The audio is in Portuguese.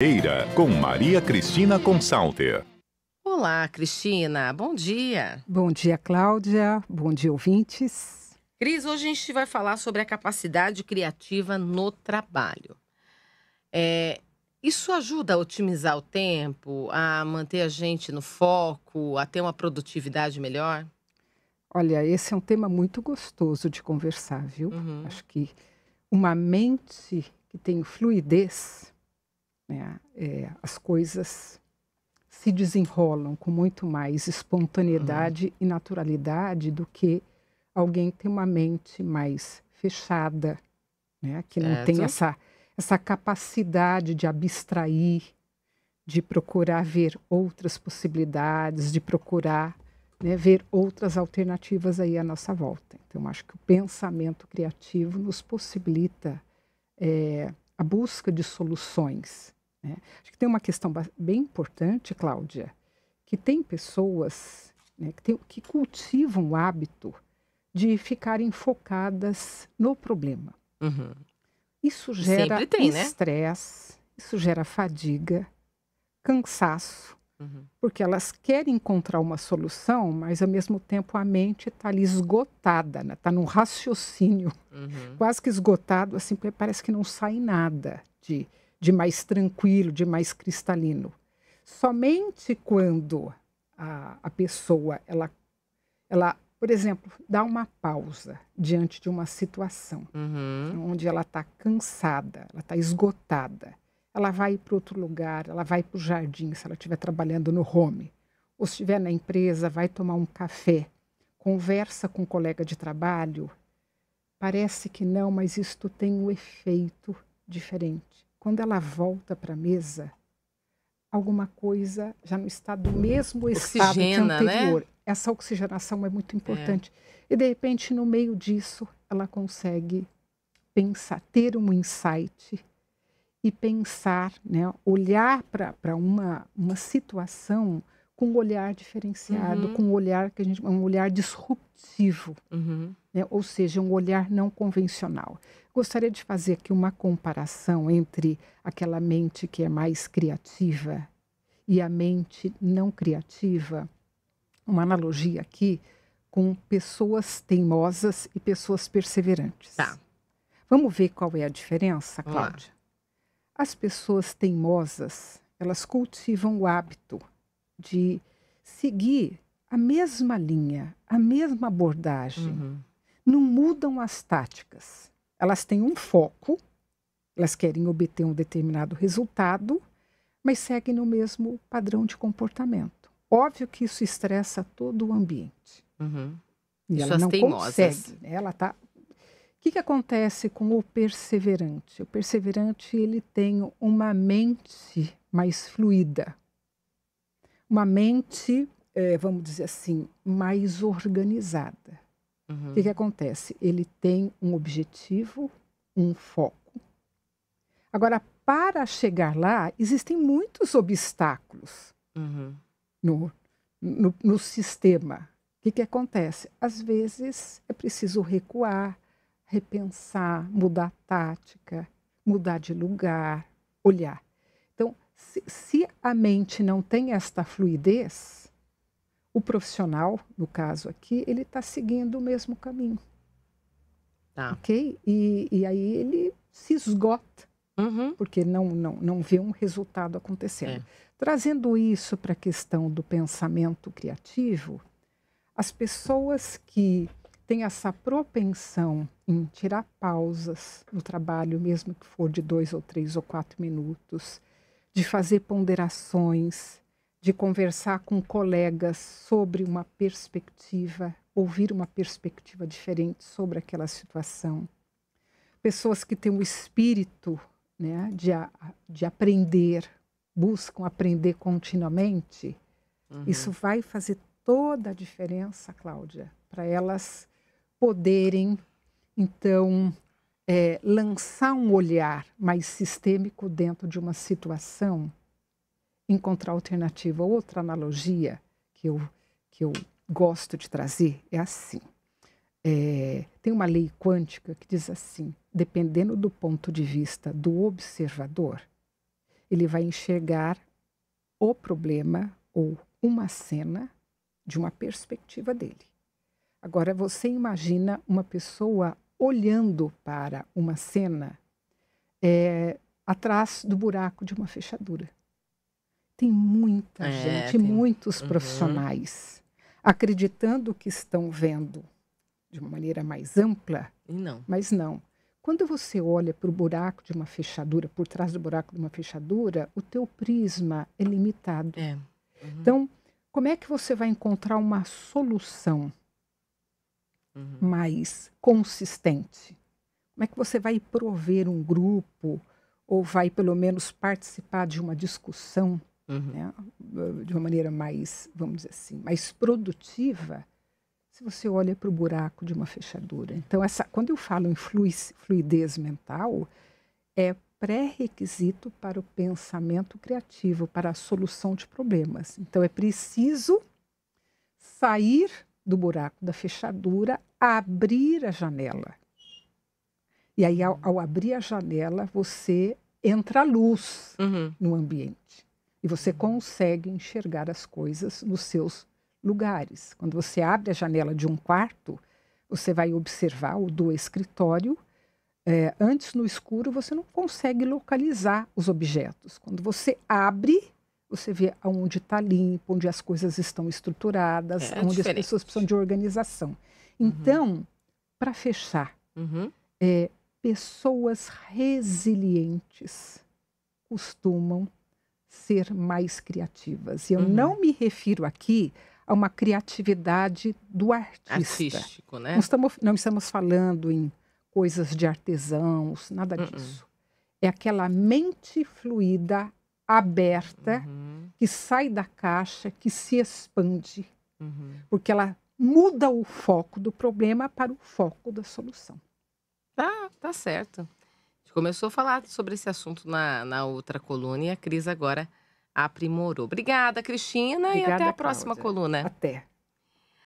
Eira, com Maria Cristina Consalter. Olá, Cristina. Bom dia. Bom dia, Cláudia. Bom dia, ouvintes. Cris, hoje a gente vai falar sobre a capacidade criativa no trabalho. É, isso ajuda a otimizar o tempo, a manter a gente no foco, a ter uma produtividade melhor? Olha, esse é um tema muito gostoso de conversar, viu? Uhum. Acho que uma mente que tem fluidez né? É, as coisas se desenrolam com muito mais espontaneidade uhum. e naturalidade do que alguém tem uma mente mais fechada, né? que não tem essa, essa capacidade de abstrair, de procurar ver outras possibilidades, de procurar né, ver outras alternativas aí à nossa volta. Então, acho que o pensamento criativo nos possibilita é, a busca de soluções né? Acho que tem uma questão bem importante, Cláudia, que tem pessoas né, que, tem, que cultivam o hábito de ficarem focadas no problema. Uhum. Isso gera né? estresse, né? isso gera fadiga, cansaço, uhum. porque elas querem encontrar uma solução, mas ao mesmo tempo a mente está ali esgotada, está né? Tá num raciocínio uhum. quase que esgotado, assim, parece que não sai nada de de mais tranquilo, de mais cristalino. Somente quando a, a pessoa, ela, ela, por exemplo, dá uma pausa diante de uma situação uhum. onde ela está cansada, ela está esgotada, ela vai para outro lugar, ela vai para o jardim, se ela estiver trabalhando no home, ou se estiver na empresa, vai tomar um café, conversa com um colega de trabalho, parece que não, mas isto tem um efeito diferente. Quando ela volta para a mesa, alguma coisa já não está do mesmo estado que né? anterior. Né? Essa oxigenação é muito importante. É. E de repente, no meio disso, ela consegue pensar, ter um insight e pensar, né, olhar para uma, uma situação com um olhar diferenciado, uhum. com um olhar que a gente um olhar disruptivo, uhum. né, ou seja, um olhar não convencional gostaria de fazer aqui uma comparação entre aquela mente que é mais criativa e a mente não criativa. Uma analogia aqui com pessoas teimosas e pessoas perseverantes. Tá. Vamos ver qual é a diferença, Cláudia? As pessoas teimosas, elas cultivam o hábito de seguir a mesma linha, a mesma abordagem. Uhum. Não mudam as táticas elas têm um foco, elas querem obter um determinado resultado, mas seguem no mesmo padrão de comportamento. Óbvio que isso estressa todo o ambiente. Uhum. E, ela não teimosas. consegue. Né? Ela tá. O que, que acontece com o perseverante? O perseverante ele tem uma mente mais fluida, uma mente, é, vamos dizer assim, mais organizada. Uhum. O que, que acontece? Ele tem um objetivo, um foco. Agora, para chegar lá, existem muitos obstáculos uhum. no, no, no, sistema. O que, que acontece? Às vezes é preciso recuar, repensar, mudar a tática, mudar de lugar, olhar. Então, se, se a mente não tem esta fluidez, o profissional, no caso aqui, ele está seguindo o mesmo caminho. Tá. Ok? E, e aí ele se esgota, uhum. porque não, não, não vê um resultado acontecendo. É. Trazendo isso para a questão do pensamento criativo, as pessoas que têm essa propensão em tirar pausas no trabalho, mesmo que for de dois ou três ou quatro minutos, de fazer ponderações, de conversar com colegas sobre uma perspectiva, ouvir uma perspectiva diferente sobre aquela situação. Pessoas que têm o espírito né, de, a, de aprender, buscam aprender continuamente, uhum. isso vai fazer toda a diferença, Cláudia, para elas poderem, então, é, lançar um olhar mais sistêmico dentro de uma situação encontrar alternativa. Outra analogia que eu, que eu gosto de trazer é assim. É, tem uma lei quântica que diz assim: dependendo do ponto de vista do observador, ele vai enxergar o problema ou uma cena de uma perspectiva dele. Agora, você imagina uma pessoa olhando para uma cena é, atrás do buraco de uma fechadura tem muita é, gente, tem... muitos uhum. profissionais uhum. acreditando que estão vendo de uma maneira mais ampla. Não. Mas não. Quando você olha para o buraco de uma fechadura, por trás do buraco de uma fechadura, o teu prisma é limitado. É. Uhum. Então, como é que você vai encontrar uma solução uhum. mais consistente? Como é que você vai prover um grupo ou vai pelo menos participar de uma discussão uhum. né? de uma maneira mais, vamos dizer assim, mais produtiva, se você olha para o buraco de uma fechadura. Então, essa, quando eu falo em fluidez, fluidez mental, é pré-requisito para o pensamento criativo, para a solução de problemas. Então, é preciso sair do buraco da fechadura, abrir a janela. E aí, ao, ao abrir a janela, você entra a luz uhum. no ambiente e você consegue enxergar as coisas nos seus lugares. Quando você abre a janela de um quarto, você vai observar o do escritório. É, antes no escuro você não consegue localizar os objetos. Quando você abre, você vê aonde está limpo, onde as coisas estão estruturadas, é, onde diferente. as pessoas precisam de organização. Uhum. Então, uhum. para fechar, uhum. é, pessoas resilientes costumam ser mais criativas. E eu uhum. não me refiro aqui a uma criatividade do artista. Artístico, né? Não estamos, não estamos falando em coisas de artesãos, nada uhum. disso. É aquela mente fluida, aberta, uhum. que sai da caixa, que se expande, uhum. porque ela muda o foco do problema para o foco da solução. Tá, tá certo começou a falar sobre esse assunto na, na outra coluna e a Cris agora aprimorou. Obrigada, Cristina, Obrigada, e até a próxima Cláudia. coluna. Até.